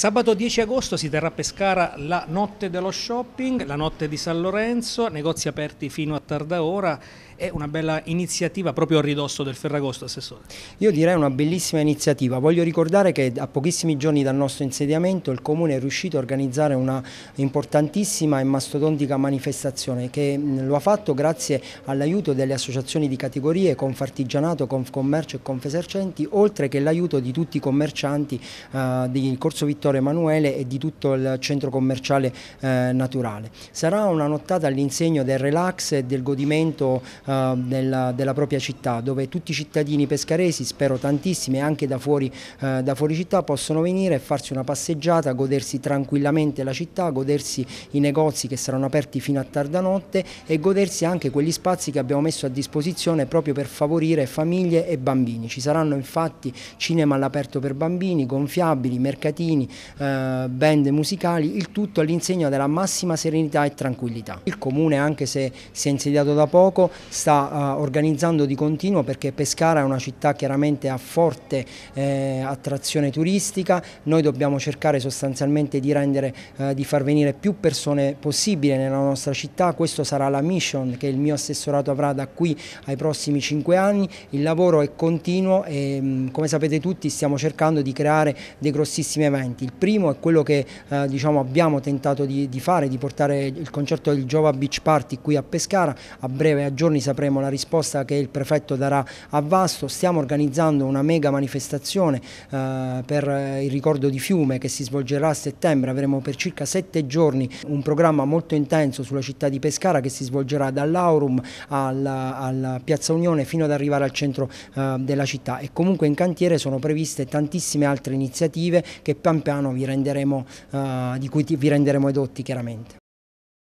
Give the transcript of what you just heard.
Sabato 10 agosto si terrà a Pescara la notte dello shopping, la notte di San Lorenzo, negozi aperti fino a tarda ora, è una bella iniziativa proprio a ridosso del Ferragosto, Assessore. Io direi una bellissima iniziativa, voglio ricordare che a pochissimi giorni dal nostro insediamento il Comune è riuscito a organizzare una importantissima e mastodontica manifestazione che lo ha fatto grazie all'aiuto delle associazioni di categorie Confartigianato, Confcommercio e Confesercenti, oltre che l'aiuto di tutti i commercianti eh, di Corso Vittorio Vittorio Emanuele e di tutto il centro commerciale eh, naturale. Sarà una nottata all'insegno del relax e del godimento eh, della, della, propria città dove tutti i cittadini pescaresi, spero tantissimi anche da fuori, eh, da fuori città, possono venire e farsi una passeggiata, godersi tranquillamente la città, godersi i negozi che saranno aperti fino a tarda notte e godersi anche quegli spazi che abbiamo messo a disposizione proprio per favorire famiglie e bambini. Ci saranno infatti cinema all'aperto per bambini, gonfiabili, mercatini, eh, band musicali, il tutto all'insegna della massima serenità e tranquillità. Il comune, anche se si è insediato da poco, sta eh, organizzando di continuo perché Pescara è una città chiaramente a forte eh, attrazione turistica, noi dobbiamo cercare sostanzialmente di, rendere, eh, di far venire più persone possibile nella nostra città, questa sarà la mission che il mio assessorato avrà da qui ai prossimi cinque anni, il lavoro è continuo e mm, come sapete tutti stiamo cercando di creare dei grossissimi eventi importanti. Il primo è quello che eh, diciamo, abbiamo tentato di, di, fare, di portare il concerto del Giova Beach Party qui a Pescara. A breve, a giorni, sapremo la risposta che il prefetto darà a Vasto. Stiamo organizzando una mega manifestazione eh, per eh, il ricordo di Fiume che si svolgerà a settembre. Avremo per circa sette giorni un programma molto intenso sulla città di Pescara che si svolgerà dall'Aurum alla, alla Piazza Unione fino ad arrivare al centro eh, della città. E comunque in cantiere sono previste tantissime altre iniziative che pian piano piano vi renderemo, uh, di cui vi renderemo edotti chiaramente.